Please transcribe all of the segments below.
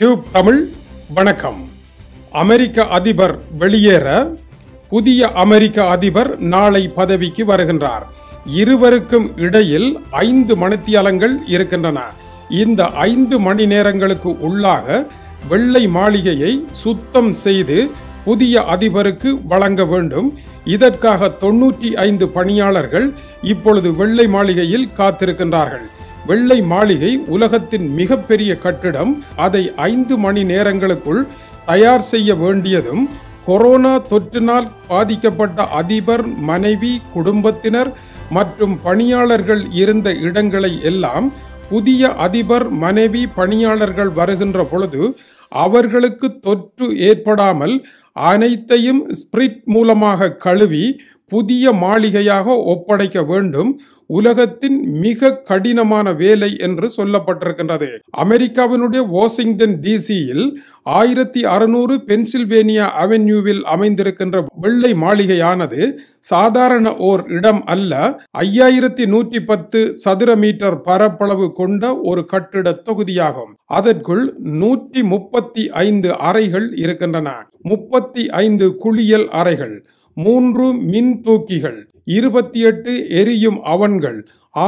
tube Tamil வணக்கம் அமெரிக்க அதிபர் வெளியேற புதிய அமெரிக்க அதிபர் நாளை பதவிக்கு வருகின்றார் இருவருக்கும் இடையில் ஐந்து மணித்தியாலங்கள் இருக்கின்றன இந்த ஐந்து மணி நேரங்களுக்கு உள்ளாக வெள்ளை மாளிகையை சுத்தம் செய்து புதிய அதிபருக்கு வழங்க வேண்டும் இதற்காக தொன்னூற்றி ஐந்து பணியாளர்கள் இப்பொழுது வெள்ளை மாளிகையில் காத்திருக்கின்றார்கள் வெள்ளை மாளிகை உலகத்தின் மிகப்பெரிய கட்டிடம் அதை ஐந்து மணி நேரங்களுக்குள் தயார் செய்ய வேண்டியதும் கொரோனா தொற்றினால் பாதிக்கப்பட்ட அதிபர் மனைவி குடும்பத்தினர் மற்றும் பணியாளர்கள் இருந்த இடங்களை எல்லாம் புதிய அதிபர் மனைவி பணியாளர்கள் வருகின்ற பொழுது அவர்களுக்கு தொற்று ஏற்படாமல் அனைத்தையும் ஸ்பிரிட் மூலமாக கழுவி புதிய மாளிகையாக ஒப்படைக்க வேண்டும் உலகத்தின் மிக கடினமான வேலை என்று சொல்லப்பட்டிருக்கின்றது அமெரிக்காவினுடைய வாஷிங்டன் டிசியில் ஆயிரத்தி அறுநூறு பென்சில்வேனியா அவென்யூவில் அமைந்திருக்கின்ற வெள்ளை மாளிகையானது சாதாரண ஓர் இடம் அல்ல ஐயாயிரத்தி நூற்றி பத்து சதுர மீட்டர் பரப்பளவு கொண்ட ஒரு கட்டிட தொகுதியாகும் அதற்குள் நூற்றி முப்பத்தி ஐந்து அறைகள் இருக்கின்றன முப்பத்தி ஐந்து குளியல் அறைகள் மூன்று மின் தூக்கிகள் இருபத்தி எட்டு எரியும் அவன்கள்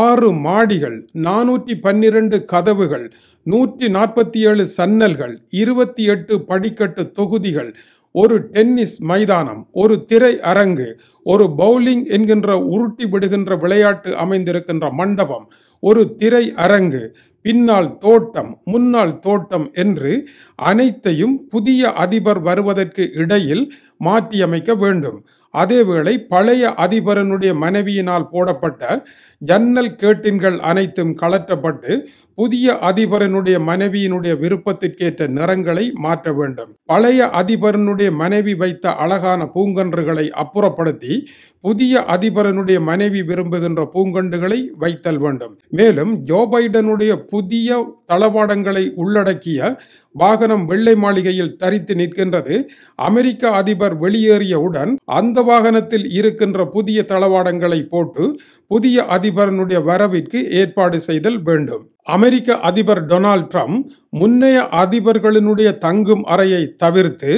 ஆறு மாடிகள் நானூற்றி பன்னிரண்டு கதவுகள் நூற்றி நாற்பத்தி ஏழு சன்னல்கள் இருபத்தி எட்டு படிக்கட்டு தொகுதிகள் ஒரு டென்னிஸ் மைதானம் ஒரு திரை அரங்கு ஒரு பவுலிங் என்கின்ற உருட்டி விடுகின்ற விளையாட்டு அமைந்திருக்கின்ற மண்டபம் ஒரு திரை அரங்கு பின்னால் தோட்டம் முன்னால் தோட்டம் என்று அனைத்தையும் புதிய அதிபர் வருவதற்கு இடையில் மாற்றியமைக்க வேண்டும் அதேவேளை பழைய அதிபரனுடைய மனைவியினால் போடப்பட்ட ஜன்னல் கேட்டின்கள் அனைத்தும் கலற்றப்பட்டு புதிய அதிபரனுடைய மனைவியினுடைய விருப்பத்திற்கேற்ற நிறங்களை மாற்ற வேண்டும் பழைய அதிபரனுடைய மனைவி வைத்த அழகான பூங்கன்றுகளை அப்புறப்படுத்தி புதிய அதிபரனுடைய மனைவி விரும்புகின்ற பூங்கன்றுகளை வைத்தல் வேண்டும் மேலும் ஜோ பைடனுடைய புதிய தளவாடங்களை உள்ளடக்கிய வாகனம் வெள்ளை மாளிகையில் தரித்து நிற்கின்றது அமெரிக்க அதிபர் வெளியேறியவுடன் அந்த வாகனத்தில் இருக்கின்ற புதிய தளவாடங்களை போட்டு புதிய அதிபர் அதிபரனுடைய வரவிற்கு ஏற்பாடு செய்தல் வேண்டும் அமெரிக்க அதிபர் டொனால்ட் ட்ரம்ப் முன்னைய அதிபர்களினுடைய தங்கும் அறையை தவிர்த்து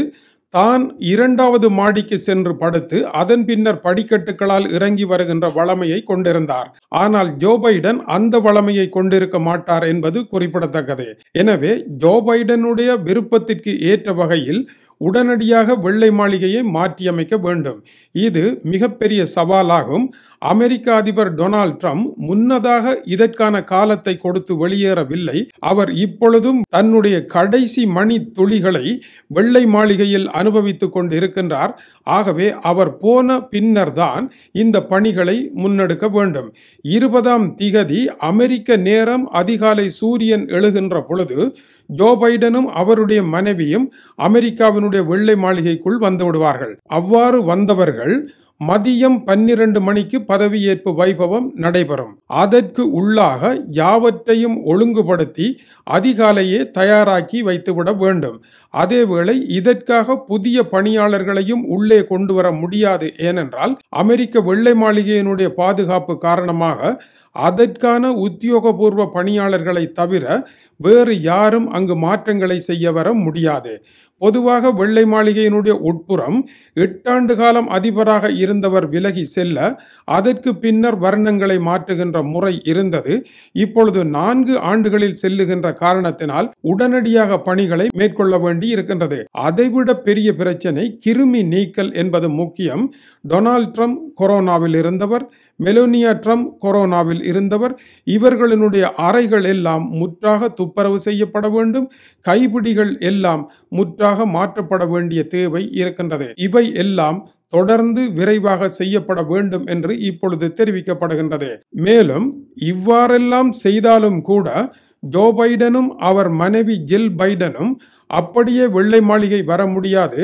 தான் இரண்டாவது மாடிக்கு சென்று படுத்து அதன் பின்னர் படிக்கட்டுகளால் இறங்கி வருகின்ற வளமையை கொண்டிருந்தார் ஆனால் ஜோ பைடன் அந்த வளமையை கொண்டிருக்க மாட்டார் என்பது குறிப்பிடத்தக்கது எனவே ஜோ பைடனுடைய விருப்பத்திற்கு ஏற்ற வகையில் உடனடியாக வெள்ளை மாளிகையை மாற்றியமைக்க வேண்டும் இது மிகப்பெரிய சவாலாகும் அமெரிக்க அதிபர் டொனால்ட் ட்ரம்ப் முன்னதாக இதற்கான காலத்தை கொடுத்து வெளியேறவில்லை அவர் இப்பொழுதும் தன்னுடைய கடைசி மணி துளிகளை வெள்ளை மாளிகையில் அனுபவித்துக் கொண்டு இருக்கின்றார் ஆகவே அவர் போன பின்னர்தான் இந்த பணிகளை முன்னெடுக்க வேண்டும் இருபதாம் திகதி அமெரிக்க நேரம் அதிகாலை சூரியன் எழுகின்ற பொழுது ஜோ பைடனும் அவருடைய மனைவியும் அமெரிக்காவினுடைய வெள்ளை மாளிகைக்குள் வந்து விடுவார்கள் அவ்வாறு வந்தவர்கள் மதியம் பன்னிரண்டு மணிக்கு பதவியேற்பு வைபவம் நடைபெறும் அதற்கு உள்ளாக யாவற்றையும் ஒழுங்குபடுத்தி அதிகாலையே தயாராக்கி வைத்துவிட வேண்டும் அதேவேளை இதற்காக புதிய பணியாளர்களையும் உள்ளே கொண்டு வர முடியாது ஏனென்றால் அமெரிக்க வெள்ளை மாளிகையினுடைய பாதுகாப்பு காரணமாக அதற்கான உத்தியோகபூர்வ பணியாளர்களை தவிர வேறு யாரும் அங்கு மாற்றங்களை செய்ய வர முடியாது பொதுவாக வெள்ளை மாளிகையினுடைய உட்புறம் எட்டாண்டு காலம் அதிபராக இருந்தவர் விலகி செல்ல அதற்கு பின்னர் வர்ணங்களை மாற்றுகின்ற முறை இருந்தது இப்பொழுது நான்கு ஆண்டுகளில் செல்லுகின்ற காரணத்தினால் உடனடியாக பணிகளை மேற்கொள்ள வேண்டி இருக்கின்றது அதைவிட பெரிய பிரச்சனை கிருமி நீக்கல் என்பது முக்கியம் டொனால்ட் ட்ரம்ப் கொரோனாவில் இருந்தவர் மெலோனியா ட்ரம்ப் கொரோனாவில் இருந்தவர் இவர்களினுடைய அறைகள் எல்லாம் முற்றாக துப்பு துப்புரவு செய்யப்பட வேண்டும் கைபிடிகள் எல்லாம் முற்றாக மாற்றப்பட வேண்டிய தேவை இருக்கின்றது இவை எல்லாம் தொடர்ந்து விரைவாக செய்யப்பட வேண்டும் என்று இப்பொழுது தெரிவிக்கப்படுகின்றது மேலும் இவ்வாறெல்லாம் செய்தாலும் கூட ஜோ பைடனும் அவர் மனைவி ஜில் பைடனும் அப்படியே வெள்ளை மாளிகை வர முடியாது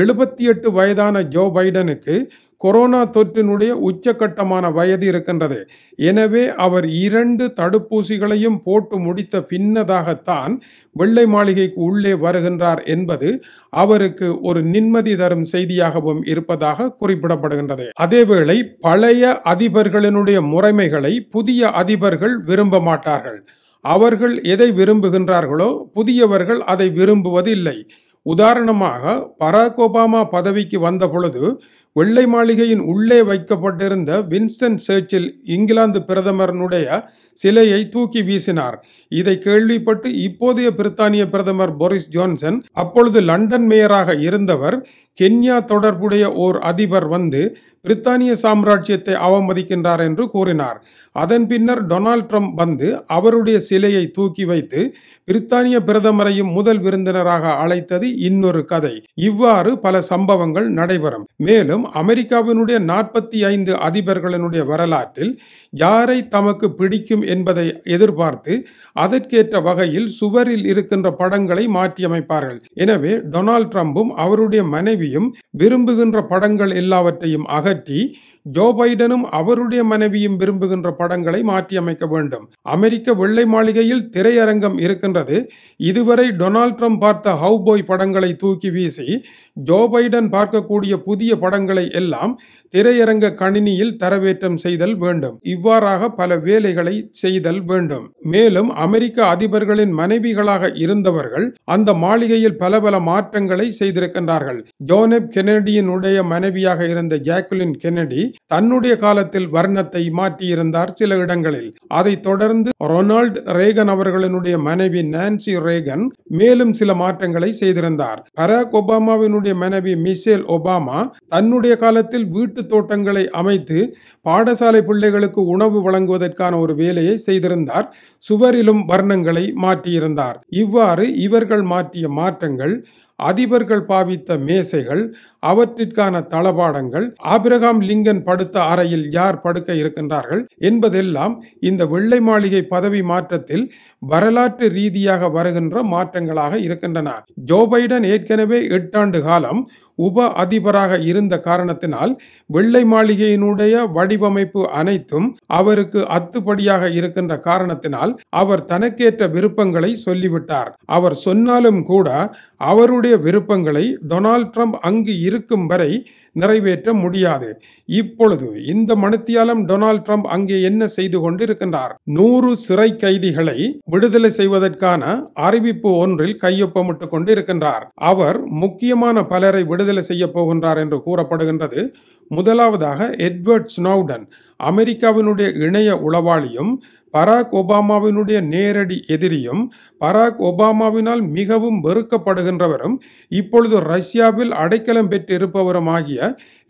எழுபத்தி எட்டு வயதான ஜோ பைடனுக்கு கொரோனா தொற்றினுடைய உச்சக்கட்டமான வயது இருக்கின்றது எனவே அவர் இரண்டு தடுப்பூசிகளையும் போட்டு முடித்த பின்னதாகத்தான் வெள்ளை மாளிகைக்கு உள்ளே வருகின்றார் என்பது அவருக்கு ஒரு நிம்மதி தரும் செய்தியாகவும் இருப்பதாக குறிப்பிடப்படுகின்றது அதேவேளை பழைய அதிபர்களினுடைய முறைமைகளை புதிய அதிபர்கள் விரும்ப மாட்டார்கள் அவர்கள் எதை விரும்புகின்றார்களோ புதியவர்கள் அதை விரும்புவதில்லை உதாரணமாக பராக் ஒபாமா பதவிக்கு வந்த பொழுது வெள்ளை மாளிகையின் உள்ளே வைக்கப்பட்டிருந்த வின்ஸ்டன் சர்ச்சில் இங்கிலாந்து பிரதமரனுடைய சிலையை தூக்கி வீசினார் இதை கேள்விப்பட்டு இப்போதைய பிரித்தானிய பிரதமர் போரிஸ் ஜான்சன் அப்பொழுது லண்டன் மேயராக இருந்தவர் கென்யா தொடர்புடைய ஓர் அதிபர் வந்து பிரித்தானிய சாம்ராஜ்யத்தை அவமதிக்கின்றார் என்று கூறினார் அதன் பின்னர் டொனால்ட் ட்ரம்ப் வந்து அவருடைய சிலையை தூக்கி வைத்து பிரித்தானிய பிரதமரையும் முதல் விருந்தினராக அழைத்தது இன்னொரு கதை இவ்வாறு பல சம்பவங்கள் நடைபெறும் மேலும் அமெரிக்காவினுடைய நாற்பத்தி ஐந்து அதிபர்களினுடைய வரலாற்றில் யாரை தமக்கு பிடிக்கும் என்பதை எதிர்பார்த்து அதற்கேற்ற வகையில் சுவரில் இருக்கின்ற படங்களை மாற்றியமைப்பார்கள் எனவே டொனால்ட் ட்ரம்பும் அவருடைய மனைவி கேள்வியும் விரும்புகின்ற படங்கள் எல்லாவற்றையும் அகற்றி ஜோ பைடனும் அவருடைய மனைவியும் விரும்புகின்ற படங்களை மாற்றியமைக்க வேண்டும் அமெரிக்க வெள்ளை மாளிகையில் திரையரங்கம் இருக்கின்றது இதுவரை டொனால்ட் ட்ரம்ப் பார்த்த ஹவுபாய் படங்களை தூக்கி வீசி ஜோ பைடன் பார்க்கக்கூடிய புதிய படங்களை எல்லாம் திரையரங்க கணினியில் தரவேற்றம் செய்தல் வேண்டும் இவ்வாறாக பல வேலைகளை செய்தல் வேண்டும் மேலும் அமெரிக்க அதிபர்களின் மனைவிகளாக இருந்தவர்கள் அந்த மாளிகையில் பல பல மாற்றங்களை செய்திருக்கின்றார்கள் ஜோனப் கெனடியினுடைய மனைவியாக இருந்த ஜாக்குலின் கெனடி தன்னுடைய காலத்தில் வர்ணத்தை மாற்றியிருந்தார் சில இடங்களில் அதைத் தொடர்ந்து ரொனால்ட் ரேகன் அவர்களினுடைய மனைவி நான்சி ரேகன் மேலும் சில மாற்றங்களை செய்திருந்தார் பராக் ஒபாமாவினுடைய மனைவி மிஷேல் ஒபாமா தன்னுடைய காலத்தில் வீட்டு தோட்டங்களை அமைத்து பாடசாலை பிள்ளைகளுக்கு உணவு வழங்குவதற்கான ஒரு வேலையை செய்திருந்தார் சுவரிலும் வர்ணங்களை மாற்றியிருந்தார் இவ்வாறு இவர்கள் மாற்றிய மாற்றங்கள் அதிபர்கள் பாவித்த மேசைகள் அவற்றிற்கான தளபாடங்கள் ஆபிரகாம் லிங்கன் படுத்த அறையில் யார் படுக்க இருக்கின்றார்கள் என்பதெல்லாம் இந்த வெள்ளை மாளிகை பதவி மாற்றத்தில் வரலாற்று ரீதியாக வருகின்ற மாற்றங்களாக இருக்கின்றன ஜோ பைடன் ஏற்கனவே எட்டாண்டு காலம் உப அதிபராக இருந்த காரணத்தினால் வெள்ளை மாளிகையினுடைய வடிவமைப்பு அனைத்தும் அவருக்கு அத்துப்படியாக இருக்கின்ற காரணத்தினால் அவர் தனக்கேற்ற விருப்பங்களை சொல்லிவிட்டார் அவர் சொன்னாலும் கூட அவருடைய தன்னுடைய விருப்பங்களை டொனால்ட் ட்ரம்ப் அங்கு இருக்கும் வரை நிறைவேற்ற முடியாது இப்பொழுது இந்த மனுத்தியாலம் டொனால்ட் ட்ரம்ப் அங்கே என்ன செய்து கொண்டு இருக்கின்றார் நூறு சிறை கைதிகளை விடுதலை செய்வதற்கான அறிவிப்பு ஒன்றில் கையொப்பமிட்டுக் கொண்டு இருக்கின்றார் அவர் முக்கியமான பலரை விடுதலை செய்ய போகின்றார் என்று கூறப்படுகின்றது முதலாவதாக எட்வர்ட் ஸ்னோவுடன் அமெரிக்காவினுடைய இணைய உளவாளியும் பராக் ஒபாமாவினுடைய நேரடி எதிரியும் பராக் ஒபாமாவினால் மிகவும் வெறுக்கப்படுகின்றவரும் இப்பொழுது ரஷ்யாவில் அடைக்கலம் பெற்றிருப்பவரும் ஆகிய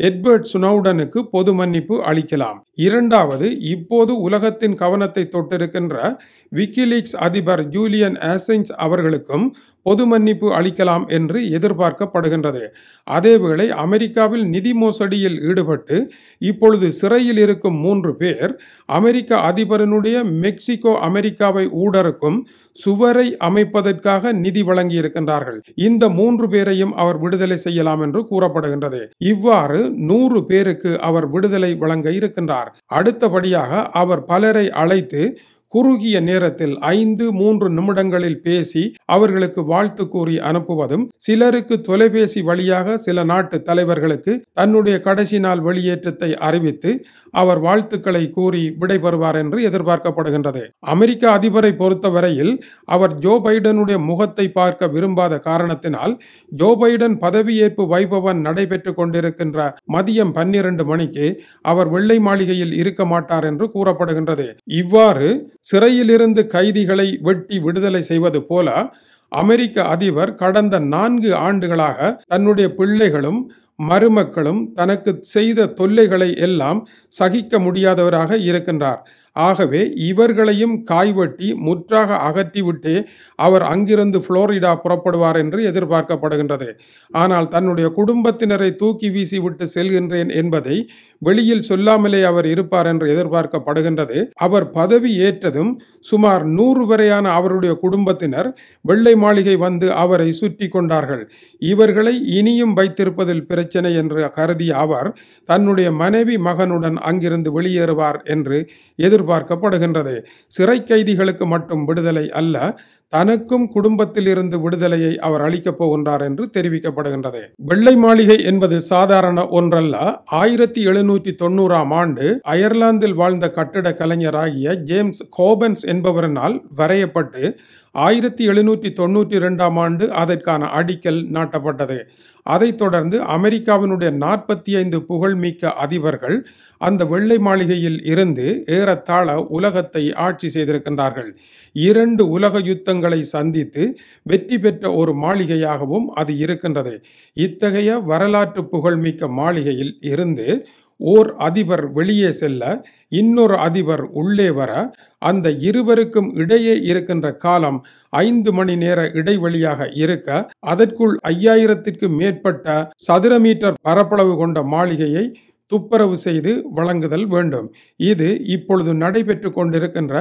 எட்வர்ட் சுனவுடனுக்கு பொது மன்னிப்பு அளிக்கலாம் இரண்டாவது இப்போது உலகத்தின் கவனத்தை தொட்டிருக்கின்ற விக்கிலீக்ஸ் அதிபர் ஜூலியன் ஆசைன்ஸ் அவர்களுக்கும் பொது மன்னிப்பு அளிக்கலாம் என்று எதிர்பார்க்கப்படுகின்றது அதேவேளை அமெரிக்காவில் நிதி மோசடியில் ஈடுபட்டு இப்பொழுது சிறையில் இருக்கும் மூன்று பேர் அமெரிக்க அதிபரனுடைய மெக்சிகோ அமெரிக்காவை ஊடறுக்கும் சுவரை அமைப்பதற்காக நிதி வழங்கியிருக்கின்றார்கள் இந்த மூன்று பேரையும் அவர் விடுதலை செய்யலாம் என்று கூறப்படுகின்றது இவ்வாறு நூறு பேருக்கு அவர் விடுதலை வழங்க இருக்கின்றார் அடுத்தபடியாக அவர் பலரை அழைத்து குறுகிய நேரத்தில் ஐந்து மூன்று நிமிடங்களில் பேசி அவர்களுக்கு வாழ்த்து கூறி அனுப்புவதும் சிலருக்கு தொலைபேசி வழியாக சில நாட்டு தலைவர்களுக்கு தன்னுடைய கடைசி நாள் வெளியேற்றத்தை அறிவித்து அவர் வாழ்த்துக்களை கூறி விடைபெறுவார் என்று எதிர்பார்க்கப்படுகின்றது அமெரிக்க அதிபரை பொறுத்தவரையில் அவர் ஜோ பைடனுடைய முகத்தை பார்க்க விரும்பாத காரணத்தினால் ஜோ பைடன் பதவியேற்பு வைபவன் நடைபெற்று கொண்டிருக்கின்ற மதியம் பன்னிரண்டு மணிக்கு அவர் வெள்ளை மாளிகையில் இருக்க மாட்டார் என்று கூறப்படுகின்றது இவ்வாறு சிறையிலிருந்து கைதிகளை வெட்டி விடுதலை செய்வது போல அமெரிக்க அதிபர் கடந்த நான்கு ஆண்டுகளாக தன்னுடைய பிள்ளைகளும் மருமக்களும் தனக்கு செய்த தொல்லைகளை எல்லாம் சகிக்க முடியாதவராக இருக்கின்றார் ஆகவே இவர்களையும் காய்வெட்டி முற்றாக அகற்றிவிட்டு அவர் அங்கிருந்து புளோரிடா புறப்படுவார் என்று எதிர்பார்க்கப்படுகின்றது ஆனால் தன்னுடைய குடும்பத்தினரை தூக்கி வீசிவிட்டு செல்கின்றேன் என்பதை வெளியில் சொல்லாமலே அவர் இருப்பார் என்று எதிர்பார்க்கப்படுகின்றது அவர் பதவி ஏற்றதும் சுமார் நூறு வரையான அவருடைய குடும்பத்தினர் வெள்ளை மாளிகை வந்து அவரை சுற்றி கொண்டார்கள் இவர்களை இனியும் வைத்திருப்பதில் பிரச்சனை என்று கருதிய அவர் தன்னுடைய மனைவி மகனுடன் அங்கிருந்து வெளியேறுவார் என்று எதிர்பார்க்க எதிர்பார்க்கப்படுகின்றது சிறை கைதிகளுக்கு மட்டும் விடுதலை அல்ல தனக்கும் குடும்பத்தில் இருந்து விடுதலையை அவர் அளிக்கப் போகின்றார் என்று தெரிவிக்கப்படுகின்றது வெள்ளை மாளிகை என்பது சாதாரண ஒன்றல்ல ஆயிரத்தி எழுநூற்றி தொண்ணூறாம் ஆண்டு அயர்லாந்தில் வாழ்ந்த கட்டிட கலைஞராகிய ஜேம்ஸ் கோபன்ஸ் என்பவரனால் வரையப்பட்டு ஆயிரத்தி எழுநூற்றி தொண்ணூற்றி ரெண்டாம் ஆண்டு அதற்கான அடிக்கல் நாட்டப்பட்டது அதைத் தொடர்ந்து அமெரிக்காவினுடைய நாற்பத்தி ஐந்து புகழ்மிக்க அதிபர்கள் அந்த வெள்ளை மாளிகையில் இருந்து ஏறத்தாழ உலகத்தை ஆட்சி செய்திருக்கின்றார்கள் இரண்டு உலக யுத்தங்களை சந்தித்து வெற்றி பெற்ற ஒரு மாளிகையாகவும் அது இருக்கின்றது இத்தகைய வரலாற்று புகழ்மிக்க மாளிகையில் இருந்து ஓர் அதிபர் வெளியே செல்ல இன்னொரு அதிபர் உள்ளே வர அந்த இருவருக்கும் இடையே இருக்கின்ற காலம் ஐந்து மணி நேர இடைவெளியாக இருக்க அதற்குள் ஐயாயிரத்திற்கும் மேற்பட்ட சதுர மீட்டர் பரப்பளவு கொண்ட மாளிகையை துப்புரவு செய்து வழங்குதல் வேண்டும் இது இப்பொழுது நடைபெற்று கொண்டிருக்கின்ற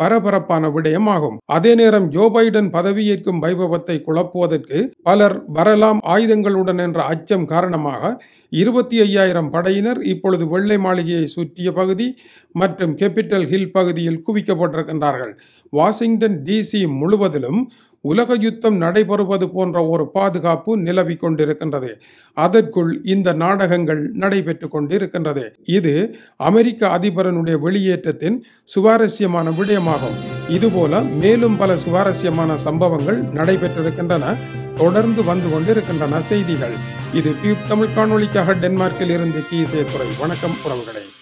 பரபரப்பான விடயமாகும் அதே நேரம் ஜோ பைடன் பதவியேற்கும் வைபவத்தை குழப்புவதற்கு பலர் வரலாம் ஆயுதங்களுடன் என்ற அச்சம் காரணமாக இருபத்தி ஐயாயிரம் படையினர் இப்பொழுது வெள்ளை மாளிகையை சுற்றிய பகுதி மற்றும் கேபிட்டல் ஹில் பகுதியில் குவிக்கப்பட்டிருக்கின்றார்கள் வாஷிங்டன் டிசி முழுவதிலும் உலக யுத்தம் நடைபெறுவது போன்ற ஒரு பாதுகாப்பு நிலவி கொண்டிருக்கின்றது அதற்குள் இந்த நாடகங்கள் நடைபெற்று கொண்டிருக்கின்றது இது அமெரிக்க அதிபரனுடைய வெளியேற்றத்தின் சுவாரஸ்யமான விடயமாகும் இதுபோல மேலும் பல சுவாரஸ்யமான சம்பவங்கள் நடைபெற்றிருக்கின்றன தொடர்ந்து வந்து கொண்டிருக்கின்றன செய்திகள் இது தமிழ் காணொலிக்காக டென்மார்க்கில் இருந்து கீசே துறை வணக்கம் உறவுகளை